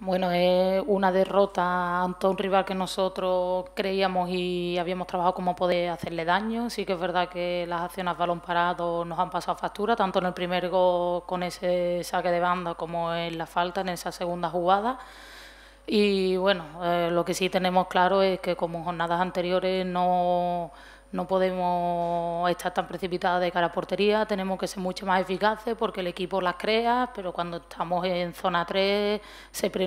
Bueno, es una derrota ante un rival que nosotros creíamos y habíamos trabajado como poder hacerle daño. Sí que es verdad que las acciones balón parado nos han pasado factura, tanto en el primer gol con ese saque de banda como en la falta, en esa segunda jugada. Y bueno, eh, lo que sí tenemos claro es que como jornadas anteriores no no podemos estar tan precipitadas de cara a portería, tenemos que ser mucho más eficaces porque el equipo las crea, pero cuando estamos en zona 3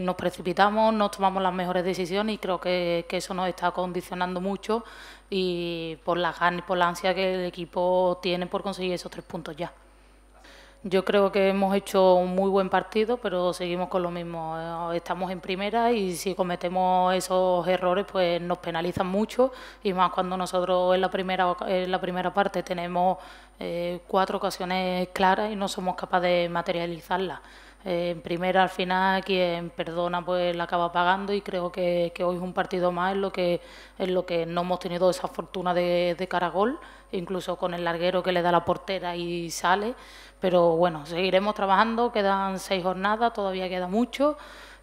nos precipitamos, no tomamos las mejores decisiones y creo que, eso nos está condicionando mucho y por la, por la ansia que el equipo tiene por conseguir esos tres puntos ya. Yo creo que hemos hecho un muy buen partido, pero seguimos con lo mismo. Eh, estamos en primera y si cometemos esos errores, pues nos penalizan mucho y más cuando nosotros en la primera en la primera parte tenemos eh, cuatro ocasiones claras y no somos capaces de materializarlas. Eh, en primera, al final, quien perdona, pues la acaba pagando y creo que, hoy es un partido más en lo que, lo que no hemos tenido esa fortuna de, caragol, incluso con el larguero que le da la portera y sale. Pero bueno, seguiremos trabajando, quedan seis jornadas, todavía queda mucho.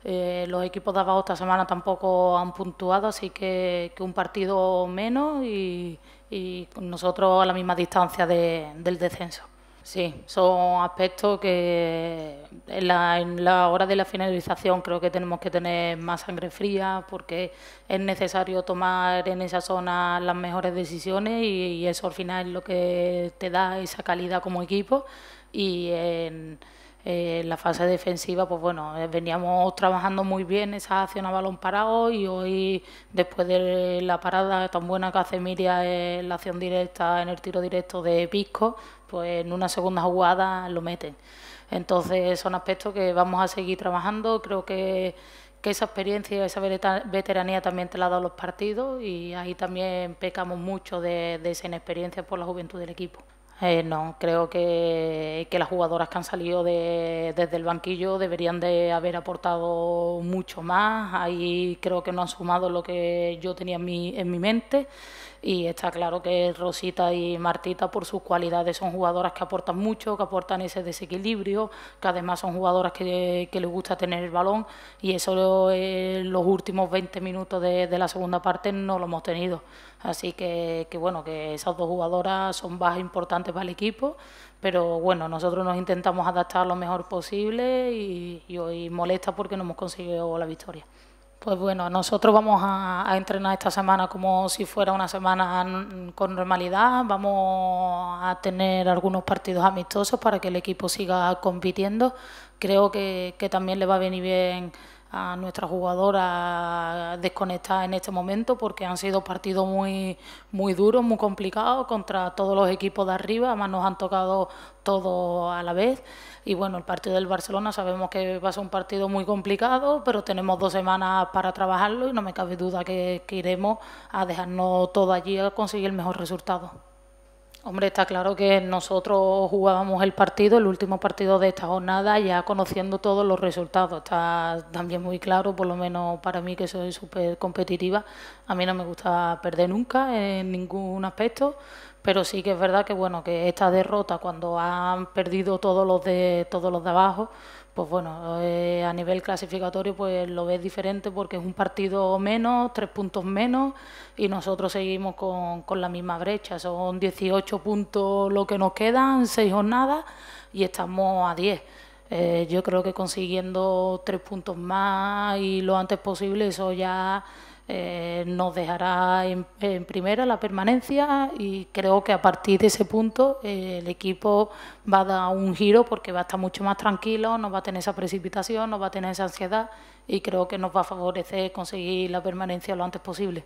Eh, los equipos de abajo esta semana tampoco han puntuado, así que, un partido menos y, nosotros a la misma distancia del descenso. Sí, son aspectos que en la, hora de la finalización creo que tenemos que tener más sangre fría porque es necesario tomar en esa zona las mejores decisiones y, eso al final es lo que te da esa calidad como equipo y en, la fase defensiva, pues bueno, eh, veníamos trabajando muy bien esa acción a balón parado y hoy, después de la parada tan buena que hace Miria en la acción directa, en el tiro directo de Pisco, pues, en una segunda jugada lo meten. Entonces son aspectos que vamos a seguir trabajando, creo que, esa experiencia, esa veteranía también te la han dado los partidos y ahí también pecamos mucho de esa inexperiencia por la juventud del equipo. Eh, no, creo que, las jugadoras que han salido desde el banquillo deberían de haber aportado mucho más. Ahí creo que no han sumado lo que yo tenía en mi, en mi mente. Y está claro que Rosita y Martita, por sus cualidades, son jugadoras que aportan mucho, que aportan ese desequilibrio, que además son jugadoras que, les gusta tener el balón. Y eso en eh, los últimos 20 minutos de, la segunda parte no lo hemos tenido. Así que, bueno, que esas dos jugadoras son bajas importantes para el equipo, pero bueno, nosotros nos intentamos adaptar lo mejor posible y, hoy molesta porque no hemos conseguido la victoria. Pues bueno, nosotros vamos a, entrenar esta semana como si fuera una semana con normalidad. Vamos a tener algunos partidos amistosos para que el equipo siga compitiendo. Creo que, que también le va a venir bien a nuestra jugadora desconectar en este momento porque han sido partidos muy, muy duros, muy complicados contra todos los equipos de arriba, además nos han tocado todos a la vez. Y bueno, el partido del Barcelona sabemos que va a ser un partido muy complicado, pero tenemos dos semanas para trabajarlo y no me cabe duda que, iremos a dejarnos todo allí a conseguir el mejor resultado. Hombre, está claro que nosotros jugábamos el partido, el último partido de esta jornada, ya conociendo todos los resultados. Está también muy claro, por lo menos para mí que soy súper competitiva. A mí no me gusta perder nunca en ningún aspecto, pero sí que es verdad que bueno que esta derrota cuando han perdido todos los de todos los de abajo pues bueno eh, a nivel clasificatorio pues lo ves diferente porque es un partido menos tres puntos menos y nosotros seguimos con, con la misma brecha son 18 puntos lo que nos quedan seis jornadas y estamos a 10 eh, yo creo que consiguiendo tres puntos más y lo antes posible, eso ya eh, nos dejará en, primera la permanencia y creo que a partir de ese punto eh, el equipo va a dar un giro porque va a estar mucho más tranquilo, no va a tener esa precipitación, no va a tener esa ansiedad y creo que nos va a favorecer conseguir la permanencia lo antes posible.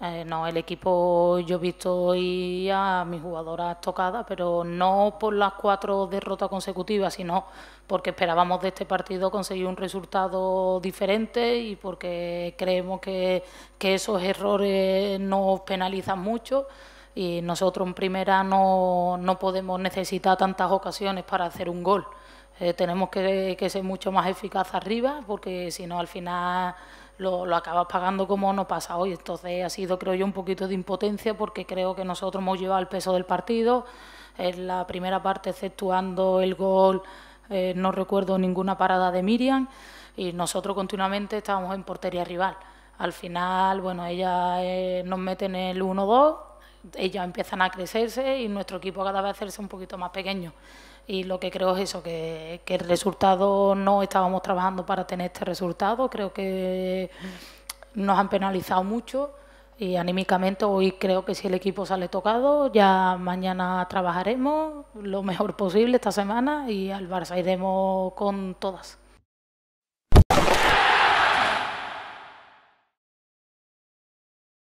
Eh, no, el equipo yo he visto hoy a mis jugadoras tocadas, pero no por las cuatro derrotas consecutivas, sino porque esperábamos de este partido conseguir un resultado diferente y porque creemos que, esos errores nos penalizan mucho y nosotros en primera no, no podemos necesitar tantas ocasiones para hacer un gol. Eh, tenemos que, que ser mucho más eficaz arriba porque si no al final lo, acabas pagando como no pasa hoy. Entonces ha sido, creo yo, un poquito de impotencia porque creo que nosotros hemos llevado el peso del partido. En la primera parte, exceptuando el gol, eh, no recuerdo ninguna parada de Miriam y nosotros continuamente estábamos en portería rival. Al final, bueno, ella eh, nos meten el 1-2, ellas empiezan a crecerse y nuestro equipo cada vez hacerse un poquito más pequeño y lo que creo es eso, que, el resultado no estábamos trabajando para tener este resultado, creo que nos han penalizado mucho y anímicamente hoy creo que si el equipo sale tocado, ya mañana trabajaremos lo mejor posible esta semana y al Barça iremos con todas.